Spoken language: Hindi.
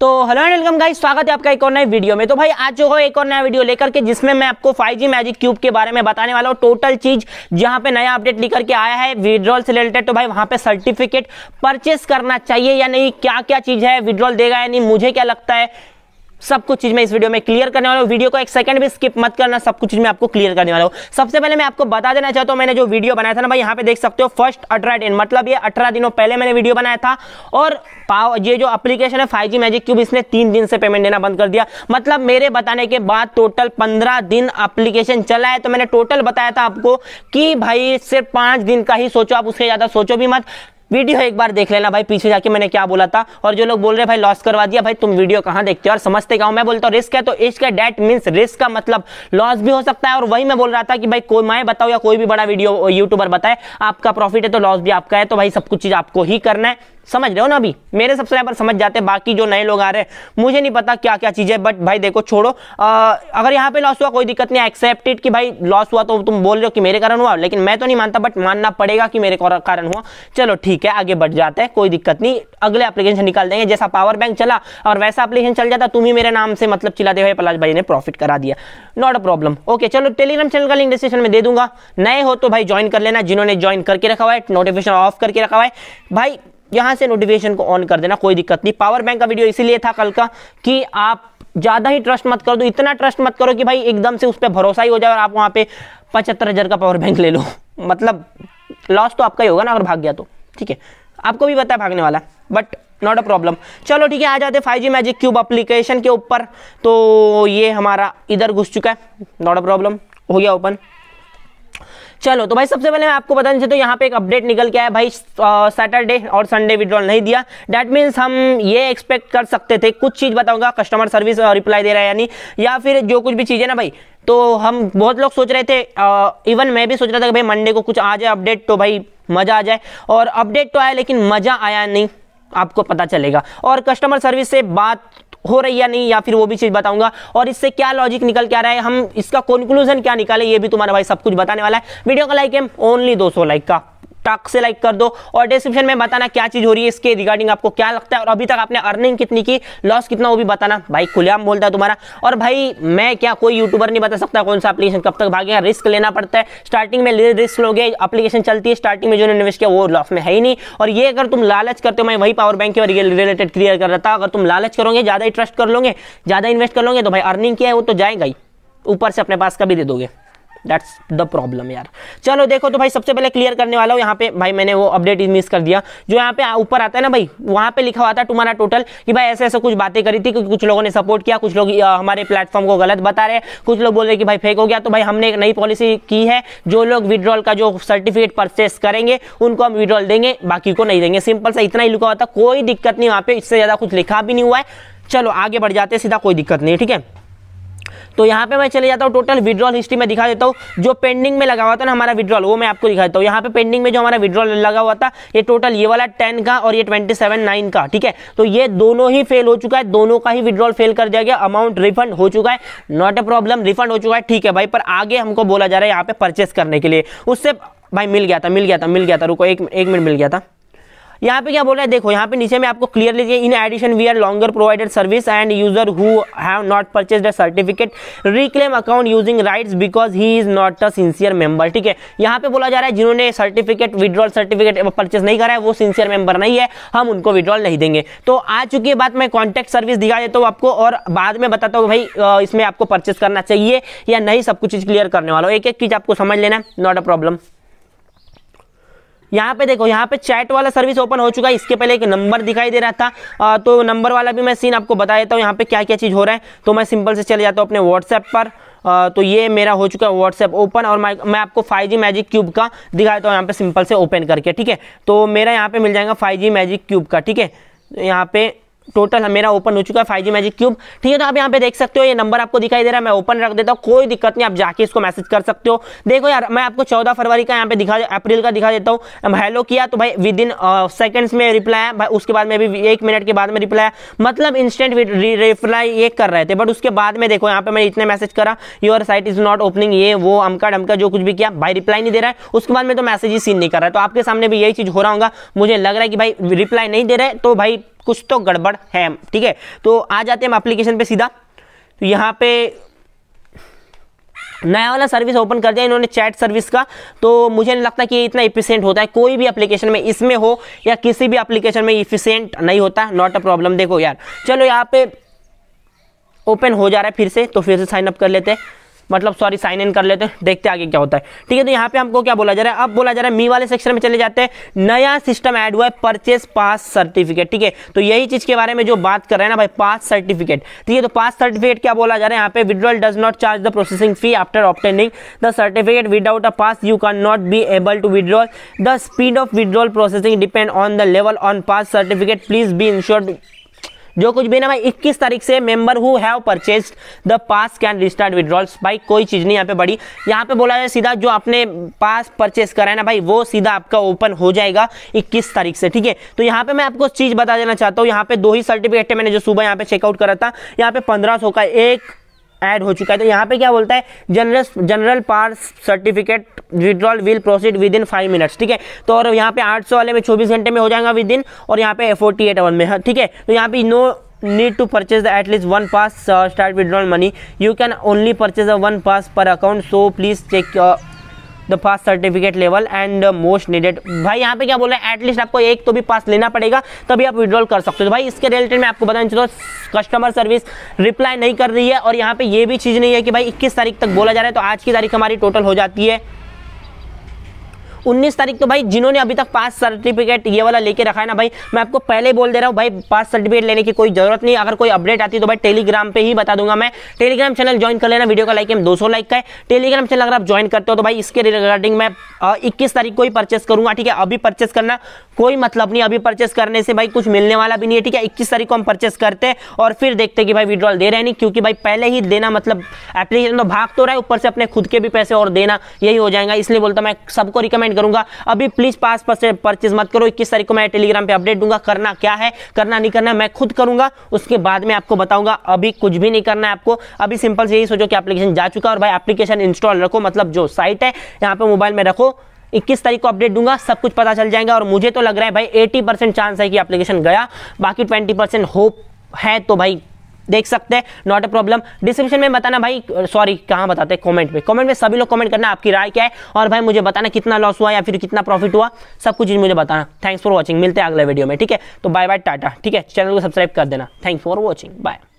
तो हेलो एंड वेलकम गाइस स्वागत है आपका एक और नए वीडियो में तो भाई आज जो है एक और नया वीडियो लेकर के जिसमें मैं आपको 5G मैजिक क्यूब के बारे में बताने वाला हूँ टोटल चीज जहाँ पे नया अपडेट लेकर के आया है विड्रॉल से रिलेटेड तो भाई वहां पे सर्टिफिकेट परचेस करना चाहिए या नहीं क्या क्या चीज है विड्रॉल देगा या नहीं मुझे क्या लगता है सब कुछ चीज मैं इस वीडियो में क्लियर करने वाला हूँ वीडियो को एक सेकंड भी स्किप मत करना सब कुछ मैं आपको क्लियर करने वाला हूँ सबसे पहले मैं आपको बता देना चाहता हूँ मैंने जो वीडियो बनाया था ना भाई यहाँ पे देख सकते हो फर्स्ट अठारह दिन मतलब ये अठारह दिनों पहले मैंने वीडियो बनाया था और पाव ये जो अपलीकेशन है फाइव मैजिक क्यूब इसने तीन दिन से पेमेंट देना बंद कर दिया मतलब मेरे बताने के बाद टोटल पंद्रह दिन अप्लीकेशन चला है तो मैंने टोटल बताया था आपको कि भाई सिर्फ पाँच दिन का ही सोचो आप उससे ज़्यादा सोचो भी मत वीडियो एक बार देख लेना भाई पीछे जाके मैंने क्या बोला था और जो लोग बोल रहे भाई लॉस करवा दिया भाई तुम वीडियो कहाँ देखते हो और समझते क्या मैं बोलता हूँ रिस्क है तो इश्क है डेट मीन्स रिस्क का मतलब लॉस भी हो सकता है और वही मैं बोल रहा था कि भाई कोई मैं बताओ या कोई भी बड़ा वीडियो यूट्यूबर बताए आपका प्रॉफिट है तो लॉस भी आपका है तो भाई सब कुछ चीज़ आपको ही करना है समझ रहे हो ना अभी मेरे सब्सक्राइबर समझ जाते हैं बाकी जो नए लोग आ रहे हैं मुझे नहीं पता क्या क्या चीज़ है बट भाई देखो छोड़ो आ, अगर यहाँ पे लॉस हुआ कोई दिक्कत नहीं एक्सेप्टेड कि भाई लॉस हुआ तो तुम बोल रहे हो कि मेरे कारण हुआ लेकिन मैं तो नहीं मानता बट मानना पड़ेगा कि मेरे कारण हुआ चलो ठीक है आगे बढ़ जाते हैं कोई दिक्कत नहीं अगले एप्लीकेशन निकाल देंगे जैसा पावर बैंक चला और वैसा एप्लीकेशन चल जाता तुम ही मेरे नाम से मतलब चिल्लाते हुए पलाश भाई ने प्रॉफिट करा दिया नॉट अ प्रॉब्लम ओके चलो टेलीग्राम चैनल का लिंक डिस्क्रिप्शन में दे दूंगा नए हो तो भाई ज्वाइन कर लेना जिन्होंने ज्वाइन करके रखा हुआ है नोटिफिकेशन ऑफ करके रखा हुआ है भाई यहाँ से नोटिफिकेशन को ऑन कर देना कोई दिक्कत नहीं पावर बैंक का वीडियो इसीलिए था कल का कि आप ज़्यादा ही ट्रस्ट मत करो तो इतना ट्रस्ट मत करो कि भाई एकदम से उस पर भरोसा ही हो जाए और आप वहाँ पे पचहत्तर हज़ार का पावर बैंक ले लो मतलब लॉस तो आपका ही होगा ना अगर भाग गया तो ठीक है आपको भी पता है भागने वाला बट नॉट अ प्रॉब्लम चलो ठीक है आ जाते five G magic cube application के ऊपर तो ये हमारा इधर घुस चुका है नॉट अ प्रॉब्लम हो गया ओपन चलो तो भाई सबसे पहले मैं आपको बताने चाहता हूँ यहाँ पे एक अपडेट निकल के आया भाई सैटरडे और संडे विड्रॉल नहीं दिया डैट मीन्स हम ये एक्सपेक्ट कर सकते थे कुछ चीज़ बताऊंगा कस्टमर सर्विस रिप्लाई दे रहा है यानी या फिर जो कुछ भी चीज़ है ना भाई तो हम बहुत लोग सोच रहे थे इवन मैं भी सोच रहा था कि भाई मंडे को कुछ आ जाए अपडेट तो भाई मज़ा आ जाए और अपडेट तो आया लेकिन मज़ा आया नहीं आपको पता चलेगा और कस्टमर सर्विस से बात हो रही या नहीं या फिर वो भी चीज़ बताऊंगा और इससे क्या लॉजिक निकल के आ रहा है हम इसका कंक्लूजन क्या निकाले ये भी तुम्हारा भाई सब कुछ बताने वाला है वीडियो का लाइक है ओनली दो लाइक का टक से लाइक कर दो और डिस्क्रिप्शन में बताना क्या चीज हो रही है इसके रिगार्डिंग आपको क्या लगता है और अभी तक आपने अर्निंग कितनी की लॉस कितना वो भी बताना भाई खुलेआम बोलता है तुम्हारा और भाई मैं क्या कोई यूट्यूबर नहीं बता सकता कौन सा अपलीकेशन कब तक भागेगा रिस्क लेना पड़ता है स्टार्टिंग में रिस्क लोगे अपलीकेशन चलती है स्टार्टिंग में जो इन्वेस्ट किया वो लॉस में है ही नहीं और ये अगर तुम लालच करते हो मैं वही पावर बैंक के रिलेटेड क्लियर कर रहा था अगर तुम लालच करोगे ज्यादा ही ट्रस्ट कर लोगे ज्यादा इन्वेस्ट कर लोगे तो भाई अर्निंग क्या है वो तो जाएगा ही ऊपर से अपने पास कभी दे दोगे दैट्स द प्रॉब्लम यार चलो देखो तो भाई सबसे पहले क्लियर करने वाला हूँ यहाँ पे भाई मैंने वो अपडेट मिस कर दिया जो यहाँ पे ऊपर आता है ना भाई वहाँ पे लिखा हुआ था तुम्हारा टोटल कि भाई ऐसे ऐसे कुछ बातें करी थी क्योंकि कुछ लोगों ने सपोर्ट किया कुछ लोग हमारे प्लेटफॉर्म को गलत बता रहे कुछ लोग बोल रहे कि भाई फेक हो गया तो भाई हमने एक नई पॉलिसी की है जो लोग विड्रॉल का जो सर्टिफिकेट परचेस करेंगे उनको हम विड्रॉल देंगे बाकी को नहीं देंगे सिंपल सा इतना ही लिखा हुआ था कोई दिक्कत नहीं वहाँ पे इससे ज़्यादा कुछ लिखा भी नहीं हुआ है चलो आगे बढ़ जाते हैं सीधा कोई दिक्कत नहीं ठीक है तो यहाँ पे मैं चले जाता हूँ टोटल विड्रॉल हिस्ट्री में दिखा देता हूँ जो पेंडिंग में लगा हुआ था ना हमारा विड्रॉल वो मैं आपको दिखा देता हूँ यहाँ पे पेंडिंग में जो हमारा विड्रॉल लगा हुआ था ये टोटल ये वाला टेन का और ये ट्वेंटी सेवन नाइन का ठीक है तो ये दोनों ही फेल हो चुका है दोनों का ही विड्रॉल फेल कर दिया गया अमाउंट रिफंड हो चुका है नॉट ए प्रॉब्लम रिफंड हो चुका है ठीक है भाई पर आगे हमको बोला जा रहा है यहाँ पे परचेस करने के लिए उससे भाई मिल गया था मिल गया था मिल गया था रुको एक एक मिनट मिल गया था यहाँ पे क्या बोल रहा है देखो यहाँ पे नीचे में आपको क्लियर लीजिए in addition we are longer provided service and user who have not purchase a certificate reclaim account using rights because he is not a sincere member ठीक है यहाँ पे बोला जा रहा है जिन्होंने सर्टिफिकेट विड्रॉल सर्टिफिकेट परचेज नहीं करा है वो सिंसियर मेंबर नहीं है हम उनको विड्रॉल नहीं देंगे तो आ चुकी है बात मैं कॉन्टैक्ट सर्विस दिखा देता हूँ आपको और बाद में बताता हूँ भाई इसमें आपको परचेज करना चाहिए या नहीं सब कुछ चीज क्लियर करने वाला एक एक चीज आपको समझ लेना नॉट अ प्रॉब्लम यहाँ पे देखो यहाँ पे चैट वाला सर्विस ओपन हो चुका है इसके पहले एक नंबर दिखाई दे रहा था आ, तो नंबर वाला भी मैं सीन आपको बता देता हूँ यहाँ पे क्या क्या चीज़ हो रहा है तो मैं सिंपल से चले जाता हूँ अपने व्हाट्सएप पर आ, तो ये मेरा हो चुका है व्हाट्सएप ओपन और मैं मैं आपको फाइव मैजिक क्यूब का दिखा देता हूँ यहाँ पे सिंपल से ओपन करके ठीक है तो मेरा यहाँ पर मिल जाएगा फाइव मैजिक क्यूब का ठीक है यहाँ पे टोटल मेरा ओपन हो चुका है फाइव जी मैजिक क्यूब ठीक है तो आप यहाँ पे देख सकते हो ये नंबर आपको दिखाई दे रहा है मैं ओपन रख देता हूँ कोई दिक्कत नहीं आप जाके इसको मैसेज कर सकते हो देखो यार मैं आपको चौदह फरवरी का यहाँ पे दिखा अप्रैल का दिखा देता हूँ हेलो किया तो भाई विद इन सेकेंड्स में रिप्लाई है भाई उसके बाद में भी एक मिनट के बाद में रिप्लाई है मतलब इंस्टेंट रिप्लाई ये कर रहे थे बट उसके बाद में देखो यहाँ पे मैंने इतने मैसेज करा your site is not opening ये वो अमका डमका जो कुछ भी किया भाई रिप्लाई नहीं दे रहा है उसके बाद में तो मैसेज ही सीन नहीं कर रहा है तो आपके सामने भी यही चीज हो रहा होगा मुझे लग रहा है कि भाई रिप्लाई नहीं दे रहे तो भाई कुछ तो गड़बड़ है ठीक है तो आ जाते हैं हम एप्लीकेशन पे सीधा तो यहाँ पे नया वाला सर्विस ओपन कर दिया इन्होंने चैट सर्विस का तो मुझे नहीं लगता कि ये इतना इफिशियंट होता है कोई भी एप्लीकेशन में इसमें हो या किसी भी एप्लीकेशन में इफिशियंट नहीं होता नॉट अ प्रॉब्लम देखो यार चलो यहाँ पे ओपन हो जा रहा है फिर से तो फिर से साइन अप कर लेते हैं मतलब सॉरी साइन इन कर लेते हैं देखते आगे क्या होता है ठीक है तो यहाँ पे हमको क्या बोला जा रहा है अब बोला जा रहा है मी वाले सेक्शन में चले जाते हैं नया सिस्टम ऐड हुआ है परचेस पास सर्टिफिकेट ठीक है तो यही चीज के बारे में जो बात कर रहे हैं ना भाई पास सर्टिफिकेट ठीक है तो पास सर्टिफिकेट क्या बोला जा रहा है यहाँ पे withdrawal does not charge the processing fee after obtaining the certificate without a pass you can not be able to withdrawal the speed of withdrawal processing depend on the level on pass certificate please be insured जो कुछ भी ना भाई इक्कीस तारीख से member who have purchase the pass can restart withdrawals भाई कोई चीज़ नहीं यहाँ पे बड़ी यहाँ पे बोला जाए सीधा जो आपने पास परचेस करा है ना भाई वो सीधा आपका ओपन हो जाएगा इक्कीस तारीख से ठीक है तो यहाँ पे मैं आपको चीज़ बता देना चाहता हूँ यहाँ पे दो ही सर्टिफिकेट है मैंने जो सुबह यहाँ पे चेकआउट करा था यहाँ पे पंद्रह का एक ऐड हो चुका है तो यहाँ पे क्या बोलता है जनरल जनरल पार certificate withdrawal will proceed within five minutes ठीक है तो और यहाँ पे 800 वाले में 24 घंटे में हो जाएगा विद इन और यहाँ पे 48 एट आवर में हाँ, ठीक है तो यहाँ पे no need to purchase the at least one pass start withdrawal money you can only purchase a one pass per account so please check the fast certificate level and most needed भाई यहाँ पे क्या बोल रहे हैं एटलीस्ट आपको एक तो भी पास लेना पड़ेगा तभी आप विड्रॉल कर सकते हो तो भाई इसके रिलेटेड में आपको बताने चाहता हूँ कस्टमर सर्विस रिप्लाई नहीं कर रही है और यहाँ पे ये भी चीज़ नहीं है कि भाई इक्कीस तारीख तक बोला जा रहा है तो आज की तारीख हमारी टोटल हो जाती है उन्नीस तारीख तो भाई जिन्होंने अभी तक पास सर्टिफिकेट ये वाला लेके रखा है ना भाई मैं आपको पहले बोल दे रहा हूँ भाई पास सर्टिफिकेट लेने की कोई जरूरत नहीं अगर कोई अपडेट आती है तो भाई टेलीग्राम पे ही बता दूंगा मैं टेलीग्राम चैनल ज्वाइन कर लेना वीडियो का लाइक हम 200 लाइक का है टेलीग्राम चैनल अगर आप ज्वाइन करते हो तो भाई इसके रिगार्डिंग मैं इक्कीस तारीख को ही परचेस करूंगा ठीक है अभी परचेस करना कोई मतलब नहीं अभी परचेस करने से भाई कुछ मिलने वाला भी नहीं है ठीक है इक्कीस तारीख को हम परचेस करते हैं और फिर देखते कि भाई विड्रॉल दे रहे नहीं क्योंकि भाई पहले ही देना मतलब एप्लीकेशन तो भाग तो रहा है ऊपर से अपने खुद के भी पैसे और देना यही हो जाएगा इसलिए बोलता मैं सबको रिकमेंड रिकमेंड करूंगा अभी प्लीज पास परचेज मत करो इक्कीस तारीख को मैं टेलीग्राम पे अपडेट दूंगा करना क्या है करना नहीं करना मैं खुद करूंगा उसके बाद में आपको बताऊंगा अभी कुछ भी नहीं करना है आपको अभी सिंपल से यही सोचो कि एप्लीकेशन जा चुका और भाई एप्लीकेशन इंस्टॉल रखो मतलब जो साइट है यहाँ पे मोबाइल में रखो 21 तारीख को अपडेट दूंगा सब कुछ पता चल जाएगा और मुझे तो लग रहा है भाई 80 परसेंट चांस है कि एप्लीकेशन गया बाकी 20 परसेंट होप है तो भाई देख सकते हैं नॉट ए प्रॉब्लम डिस्क्रिप्शन में बताना भाई सॉरी कहाँ बताते हैं कॉमेंट में कॉमेंट में सभी लोग कॉमेंट करना आपकी राय क्या है और भाई मुझे बताना कितना लॉस हुआ या फिर कितना प्रॉफिट हुआ सब कुछ मुझे बताना थैंक्स फॉर वॉचिंग मिलते हैं अगले वीडियो में ठीक है तो बाय बाय टाटा ठीक है चैनल को सब्सक्राइब कर देना थैंक्स फॉर वॉचिंग बाय